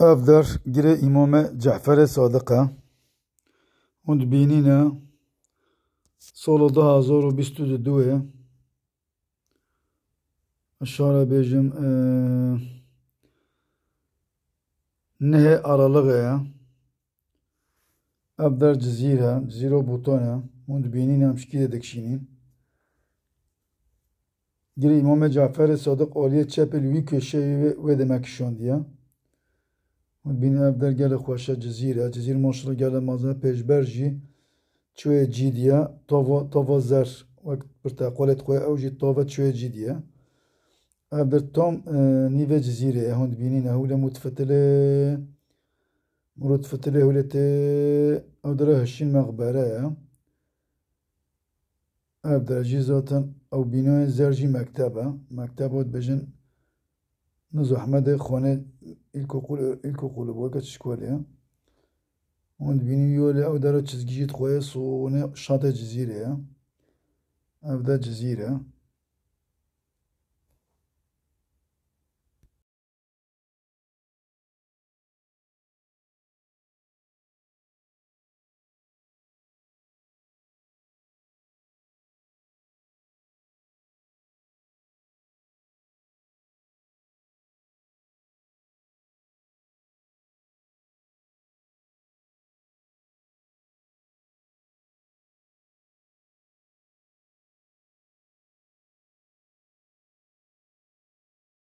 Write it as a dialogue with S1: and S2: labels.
S1: Evder gire İmame Cafer-i Sadık'a und binine solo daha zor u bistüdü duye aşağıda bejim e, nehe aralığa evder cizira ciziro butona und binine amşkide dekşinin gire İmame Cafer-i Sadık oliye çepil vi köşeyi ve demek بین اف گل خوشه جزیره جزیر ماشل گل مازن پیجبر جی چوه جیدیا تاوا زر وقت بر قولت خواه او جی تاوا چوه جیدیا اف در تام نیوه جزیره هند بینین هوله متفتله مرد فتله هولت او در هشین مغبره اف جیزاتن او بینای زرجی جی مکتبه مکتبات بجن نزو أحمد خواني إلكو قول إلكو قول بوكا تشكوالي وند بيني يولي أو دارة تشزجيت خويا صوني شاطئ جزيرة أبدا جزيرة